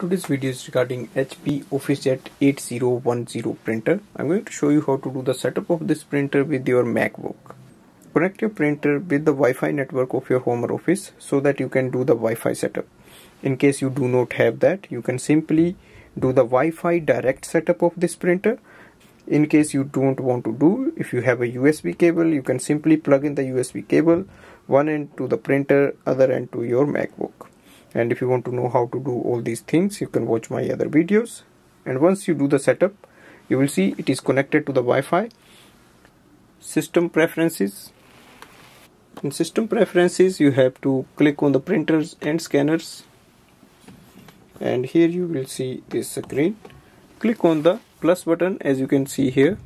Today's video is regarding HP OfficeJet 8010 printer. I'm going to show you how to do the setup of this printer with your MacBook. Connect your printer with the Wi-Fi network of your home or office so that you can do the Wi-Fi setup. In case you do not have that, you can simply do the Wi-Fi direct setup of this printer. In case you don't want to do, if you have a USB cable, you can simply plug in the USB cable, one end to the printer, other end to your MacBook and if you want to know how to do all these things you can watch my other videos and once you do the setup you will see it is connected to the Wi-Fi system preferences in system preferences you have to click on the printers and scanners and here you will see this screen click on the plus button as you can see here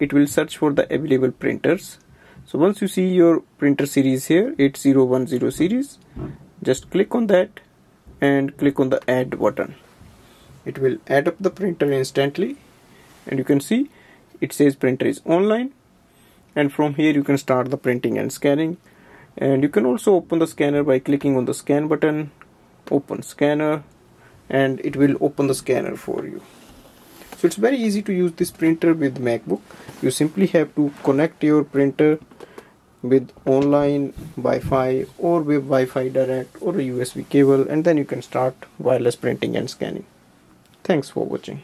it will search for the available printers so once you see your printer series here 8010 series just click on that and click on the add button it will add up the printer instantly and you can see it says printer is online and from here you can start the printing and scanning and you can also open the scanner by clicking on the scan button open scanner and it will open the scanner for you so it's very easy to use this printer with macbook you simply have to connect your printer with online Wi-Fi or with Wi-Fi direct or a USB cable and then you can start wireless printing and scanning. Thanks for watching.